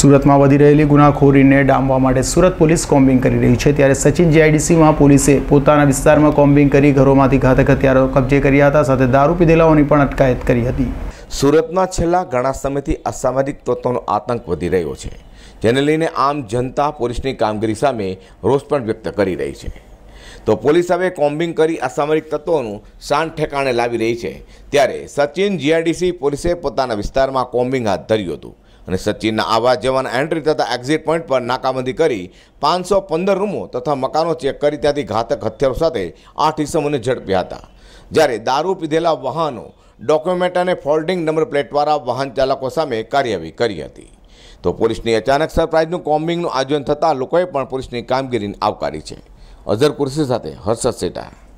સુરતમાં વધી રહેલી ગુનાખોરીને ડામવા માટે સુરત પોલીસ કોમ્બિંગ કરી રહી છે ત્યારે સચિન જીઆઈડીસીમાં પોલીસે પોતાના વિસ્તારમાં કોમ્બિંગ કરી ઘરોમાંથી ઘાતક હથિયારો કબજે કર્યા હતા સાથે દારૂ પીધેલાઓની પણ અટકાયત કરી હતી સુરતના છેલ્લા ઘણા સમયથી અસામાજિક તત્વોનો આતંક વધી રહ્યો છે જેને લઈને આમ જનતા પોલીસની કામગીરી સામે રોષ પણ વ્યક્ત કરી રહી છે તો પોલીસ હવે કોમ્બિંગ કરી અસામરિક તત્વોનું શાન ઠેકાણે લાવી રહી છે ત્યારે સચિન જીઆઈડીસી પોલીસે પોતાના વિસ્તારમાં કોમ્બિંગ હાથ ધર્યું હતું અને સચિનના આવા જવાન એન્ટ્રી તથા એક્ઝિટ પોઈન્ટ પર નાકાબંધી કરી પાંચસો પંદર રૂમો તથા મકાનો ચેક કરી ત્યાંથી ઘાતક હથિયારો સાથે આઠ ઇસમોને ઝડપ્યા હતા જ્યારે દારૂ પીધેલા વાહનો ડોક્યુમેન્ટ અને ફોલ્ડિંગ નંબર પ્લેટવાળા વાહન ચાલકો સામે કાર્યવાહી કરી હતી તો પોલીસની અચાનક સરપ્રાઇઝનું કોમ્બિંગનું આયોજન થતાં લોકોએ પણ પોલીસની કામગીરીને આવકારી છે અઝર કુર્સી સાથે હર્ષદ સેટા